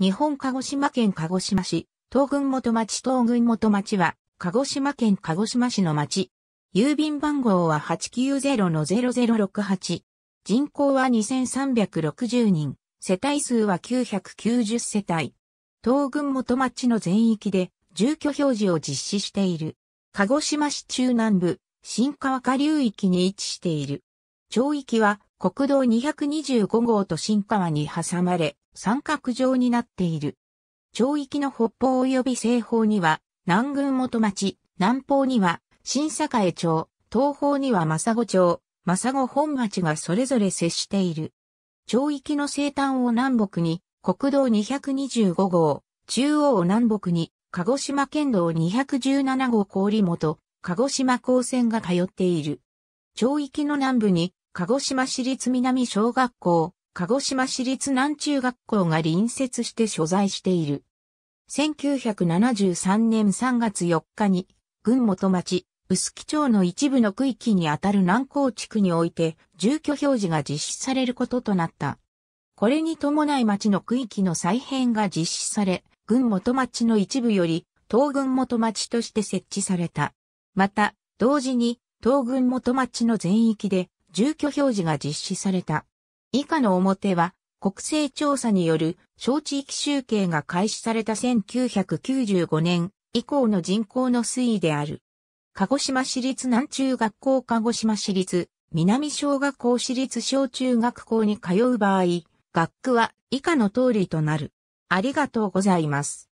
日本鹿児島県鹿児島市、東軍元町東軍元町は、鹿児島県鹿児島市の町。郵便番号は890-0068。人口は2360人。世帯数は990世帯。東軍元町の全域で住居表示を実施している。鹿児島市中南部、新川下流域に位置している。町域は国道225号と新川に挟まれ、三角状になっている。町域の北方及び西方には南軍元町、南方には新栄町、東方には正子町、正子本町がそれぞれ接している。町域の西端を南北に国道225号、中央を南北に鹿児島県道217号郡元、鹿児島高専が通っている。町域の南部に鹿児島市立南小学校、鹿児島市立南中学校が隣接して所在している。1973年3月4日に、群元町、薄木町の一部の区域にあたる南高地区において、住居表示が実施されることとなった。これに伴い町の区域の再編が実施され、群元町の一部より、東群元町として設置された。また、同時に、東群元町の全域で、住居表示が実施された。以下の表は、国勢調査による小地域集計が開始された1995年以降の人口の推移である。鹿児島市立南中学校鹿児島市立南小学校市立小中学校に通う場合、学区は以下の通りとなる。ありがとうございます。